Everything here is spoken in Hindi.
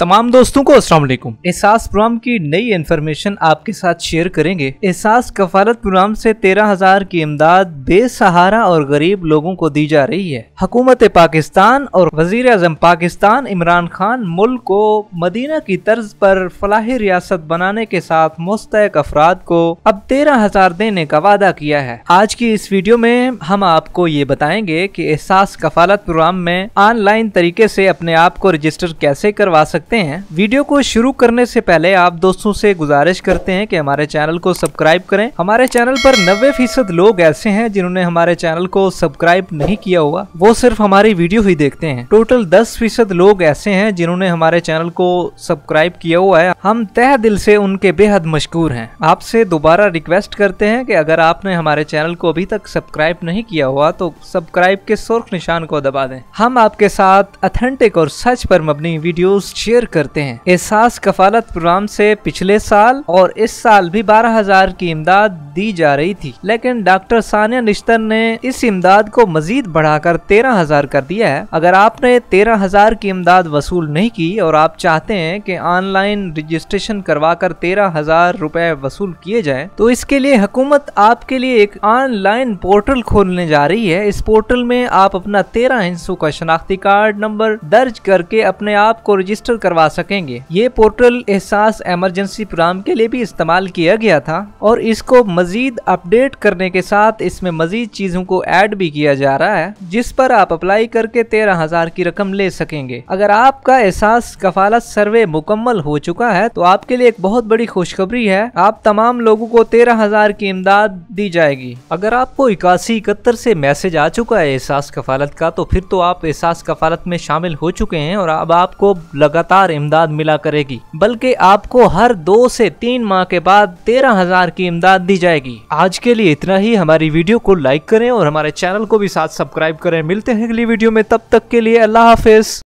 तमाम दोस्तों को असलम एहसास प्रोग्राम की नई इन्फॉर्मेशन आपके साथ शेयर करेंगे एहसास कफालत प्रोग्राम से तेरह हजार की इमदाद बेसहारा और गरीब लोगों को दी जा रही है हकूमत पाकिस्तान और वजीर अजम पाकिस्तान इमरान खान मुल्क को मदीना की तर्ज पर फलाह रियासत बनाने के साथ मुस्तक अफराद को अब तेरह हजार देने का वादा किया है आज की इस वीडियो में हम आपको ये बताएंगे की एहसास कफालत प्रोग्राम में ऑनलाइन तरीके ऐसी अपने आप को रजिस्टर कैसे करवा सकते सकते हैं वीडियो को शुरू करने से पहले आप दोस्तों से गुजारिश करते हैं कि हमारे चैनल को सब्सक्राइब करें हमारे चैनल पर नब्बे फीसद लोग ऐसे हैं जिन्होंने हमारे चैनल को सब्सक्राइब नहीं किया हुआ वो सिर्फ हमारी वीडियो ही देखते हैं टोटल दस फीसद लोग ऐसे हैं जिन्होंने हमारे चैनल को सब्सक्राइब किया हुआ है हम तह दिल से उनके बेहद मशहूर हैं आपसे दोबारा रिक्वेस्ट करते हैं कि अगर आपने हमारे चैनल को अभी तक सब्सक्राइब नहीं किया हुआ तो सब्सक्राइब के सुर्ख निशान को दबा दें हम आपके साथ अथेंटिक और सच पर मबनी वीडियोस शेयर शेयर करते हैं एहसास कफालत प्रोग्राम से पिछले साल और इस साल भी बारह हजार की इमदाद दी जा रही थी लेकिन डॉक्टर सानिया निश्तर ने इस इमदाद को मजीद बढ़ाकर तेरह हजार कर दिया है अगर आपने तेरह हजार की इमदाद वसूल नहीं की और आप चाहते हैं कि ऑनलाइन रजिस्ट्रेशन करवा कर तेरह हजार रूपए वसूल किए जाए तो इसके लिए हुकूमत आपके लिए एक ऑनलाइन पोर्टल खोलने जा रही है इस पोर्टल में आप अपना तेरह हिंसों का शनाख्ती कार्ड नंबर दर्ज करके अपने आप को रजिस्टर करवा सकेंगे ये पोर्टल एहसास एमरजेंसी प्रोग्राम के लिए भी इस्तेमाल किया गया था और इसको मजीद अपडेट करने के साथ इसमें मजीद चीजों को ऐड भी किया जा रहा है जिस पर आप अप्लाई करके तेरह हजार की रकम ले सकेंगे अगर आपका एहसास कफालत सर्वे मुकम्मल हो चुका है तो आपके लिए एक बहुत बड़ी खुशखबरी है आप तमाम लोगों को तेरह हजार की इमदाद दी जाएगी अगर आपको इक्यासी इकहत्तर से मैसेज आ चुका है एहसास कफालत का तो फिर तो आप एहसास कफालत में शामिल हो चुके हैं और अब आपको लगातार हजार इमदाद मिला करेगी बल्कि आपको हर दो से तीन माह के बाद तेरह हजार की इमदाद दी जाएगी आज के लिए इतना ही हमारी वीडियो को लाइक करें और हमारे चैनल को भी साथ सब्सक्राइब करें मिलते हैं अगली वीडियो में तब तक के लिए अल्लाह हाफिज